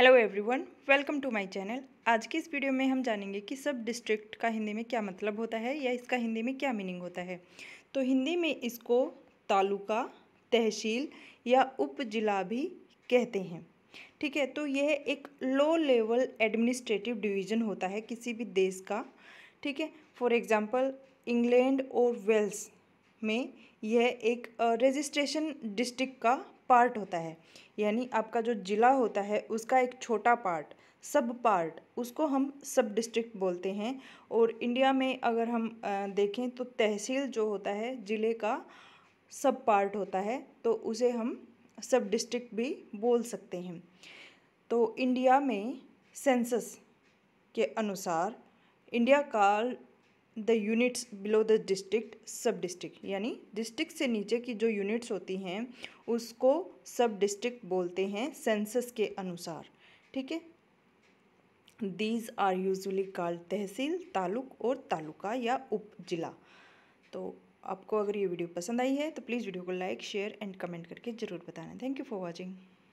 hello everyone welcome to my channel आज की इस वीडियो में हम जानेंगे कि सब डिस्ट्रिक्ट का हिंदी में क्या मतलब होता है या इसका हिंदी में क्या मीनिंग होता है तो हिंदी में इसको तालुका तहसील या उप जिला भी कहते हैं ठीक है तो यह एक लो लेवल एडमिनिस्ट्रेटिव डिवीज़न होता है किसी भी देश का ठीक है फॉर एग्ज़ाम्पल इंग्लैंड और वेल्स में यह एक रजिस्ट्रेशन डिस्ट्रिक्ट का पार्ट होता है यानी आपका जो ज़िला होता है उसका एक छोटा पार्ट सब पार्ट उसको हम सब डिस्ट्रिक्ट बोलते हैं और इंडिया में अगर हम देखें तो तहसील जो होता है ज़िले का सब पार्ट होता है तो उसे हम सब डिस्ट्रिक्ट भी बोल सकते हैं तो इंडिया में सेंसस के अनुसार इंडिया का the units below the district sub district यानी डिस्ट्रिक्ट से नीचे की जो यूनिट्स होती हैं उसको सब डिस्ट्रिक्ट बोलते हैं सेंसस के अनुसार ठीक है these are usually call tehsil taluk और तालुका या उप जिला तो आपको अगर ये वीडियो पसंद आई है तो प्लीज़ वीडियो को लाइक शेयर एंड कमेंट करके ज़रूर बताना थैंक यू फॉर वॉचिंग